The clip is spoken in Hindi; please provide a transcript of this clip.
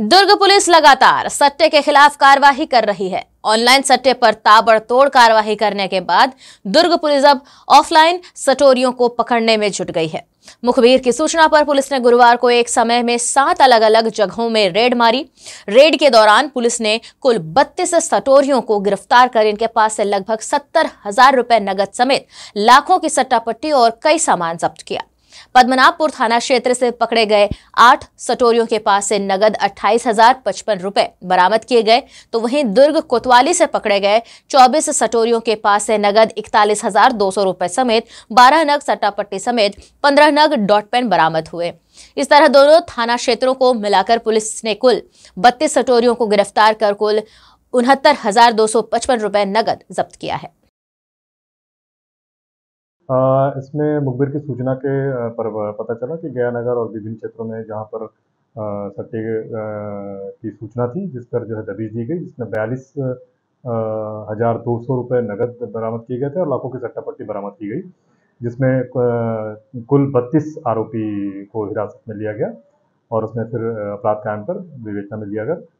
दुर्ग पुलिस लगातार सट्टे के खिलाफ कार्रवाई कर रही है ऑनलाइन सट्टे पर ताबड़तोड़ कार्रवाई करने के बाद दुर्ग पुलिस अब ऑफलाइन सटोरियों को पकड़ने में जुट गई है मुखबिर की सूचना पर पुलिस ने गुरुवार को एक समय में सात अलग अलग जगहों में रेड मारी रेड के दौरान पुलिस ने कुल बत्तीस सटोरियों को गिरफ्तार कर इनके पास से लगभग सत्तर हजार रुपए नगद समेत लाखों की सट्टापट्टी और कई सामान जब्त किया पद्मनाभपुर थाना क्षेत्र से पकड़े गए आठ सटोरियों के पास से नगद अट्ठाईस हजार पचपन रुपए बरामद किए गए तो वहीं दुर्ग कोतवाली से पकड़े गए चौबीस सटोरियों के पास से नगद इकतालीस हजार दो सौ रुपए समेत बारह नग सट्टापट्टी समेत पंद्रह नग डॉट पेन बरामद हुए इस तरह दोनों थाना क्षेत्रों को मिलाकर पुलिस ने कुल बत्तीस सटोरियों को गिरफ्तार कर कुल उनहत्तर हजार दो सौ पचपन रुपए नगद जब्त किया है इसमें मुखबिर की सूचना के पर पता चला कि गया नगर और विभिन्न क्षेत्रों में जहाँ पर सट्टे की सूचना थी जिस पर जो है दबीज दी गई जिसमें बयालीस हज़ार दो सौ रुपये नकद बरामद किए गए थे और लाखों की पट्टी बरामद की गई जिसमें कुल बत्तीस आरोपी को हिरासत में लिया गया और उसमें फिर अपराध कायम पर विवेचना में लिया गया